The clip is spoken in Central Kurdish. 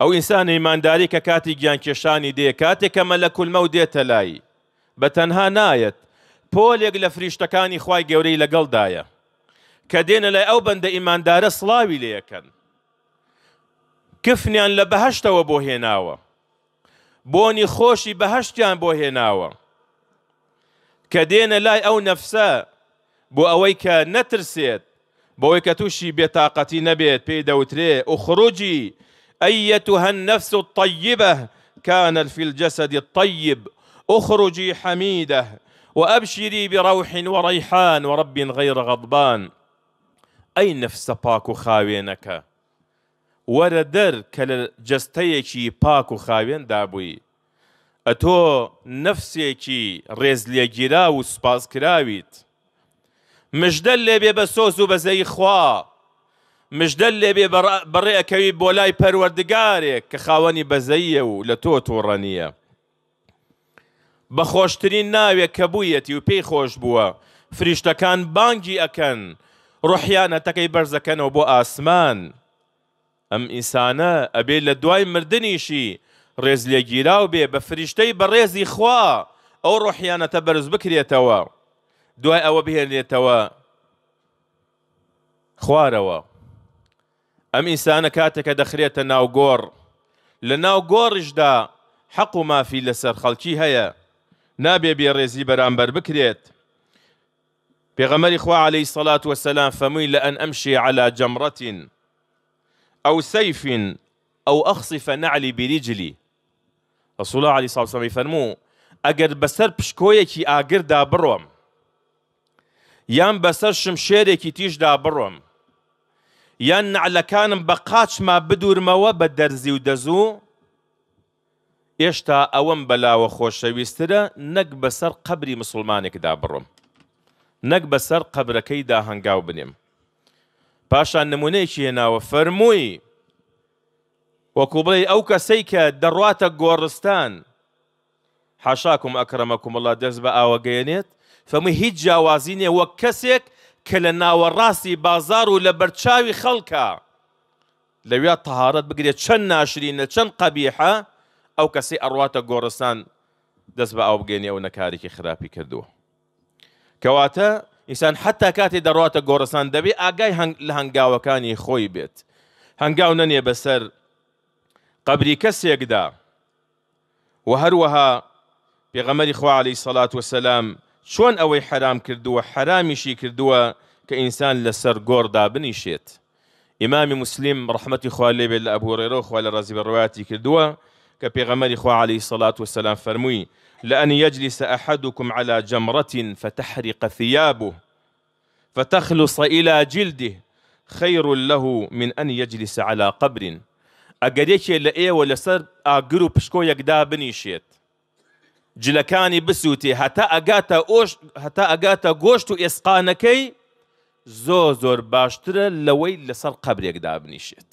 ئەو ئینسان ئیمانداری کە کاتی گیانکێشانی دێ کاتێک کەمە لە کولمە و دێتە لای بە تەنها نایەت پۆلێک لە فریشتەکانی خی گەورەی لەگەڵدایە کە دێنە لای ئەو بەندە ئیماندارە سڵاوی لەکەن کفنیان لە بەهشتەوە بۆ هێناوە بۆنی خۆشی بەهشتیان بۆ هێناوە کە دێنە لای ئەو نەفسە بۆ ئەوەی کە نەترسێت بۆی کە تووشی بێتاقەتی نەبێت پێی دەوترێ و خڕۆجی ايتها النفس الطيبه كان في الجسد الطيب اخرجي حميده وابشري بروح وريحان ورب غير غضبان أي نفس باكو خاوينك وردر كل جستيكي باكو خاوين دابوي أتو نفسيكي ريزلي جراو سباز كراويت مجدل و سوپاسکراویت مژدە مژدە لێبێ بەڕێەکەوی بۆ لای پەروەردگارێک کە خاوەنی بەزەیە و لە تۆ تووڕەنیە. بە خۆشترین ناوێک کە بوویەتی و پێی خۆش بووە، فریشتەکان بانگی ئەکەن، ڕحیانەتەکەی بەرزەکەنەوە بۆ ئاسمان. ئەم ئینسانە ئەبێ لە دوای مردنیشی ڕێز لێگیراو بێ بە فریشتەی بە ڕێزی خوا ئەو ڕحیانەتە بەرز بکرێتەوە. دوای ئەوە بهێنێتەوە خوارەوە. ام انسان كاتك دخريه ناوغور لناوغور اجدا حق ما في لسر خلقي هيا نابي بيريزي برامبر بكريت بغمر اخوة عليه الصلاة والسلام فمي لأن أمشي على جمرة أو سيف أو أخصف نعلي برجلي رسول الله عليه الصلاة والسلام يفرمو أجر بسر بشكوية كي أجر دا بروم يام بسر شمشيري كي تيش دا بروم یان نعلەکانم بە قاچما بدورمەوە بە دەرزی و دەزوو ئێشتا ئەوەم بەلاوە خۆشەویسترە نەک بەسەر قبری مسلمانێکدا بڕم نەک بەسەر قبرەکەیدا هەنگاو بنێم پاشان نمونەیەکی هێناوە فەرمووی وەکو بڵێ ئەو کەسەی کە دەڕاتە گۆڕستان حاشاکم ئەکرەمەکوم وڵات دەست بە ئاوەگەێنێت فەمووی هیچ جیاوازی نیە وەک کەسێک کە لە ناوەڕاستی بازار و لە بەرچاوی خەڵکە لەویا تەهارەت بگرێت چەند ناشرینە چەند قەبیحە ئەو کەسی ئەڕواتە گۆڕستان دەست بە ئەو بگەێنی ئەو نەکارێکی خراپی کردووە کەواتە ئینسان حتا کاتێ دەڕاتە گۆڕستان دەبێ ئاگای لە هەنگاوەکانی خۆی بێت هەنگاو نەنێ بەسەر قبری کەسێکدا و هەروەها پێغەمەری خوا عليهەی سەلات وسلام شون اوي حرام كردوا حرامي شي كردوا كانسان لسر گۆڕدا بنیشێت شيت إمام مسلم رحمة لێبێت لە ئەبوورێرە خوا لە ڕزی بەڕواتی کردووە کە پێغەمەری عليه الصلاه والسلام فرموي لأن يجلس أحدكم على جمرة فتحرق ثيابه فتخلص إلى جلده خير له من أن يجلس على قبر ئەگەرێکێ لە ايه ولا سر و پشکۆ یەکدا بنیشێت جلەکانی بسووتی هەتا ئەگاتە ئۆش هەتا ئەگاتە گۆشت و ئێسقانەکەی زۆ زۆر باشترە لەوەی لەسەر قەبرێکدا بنیشێت.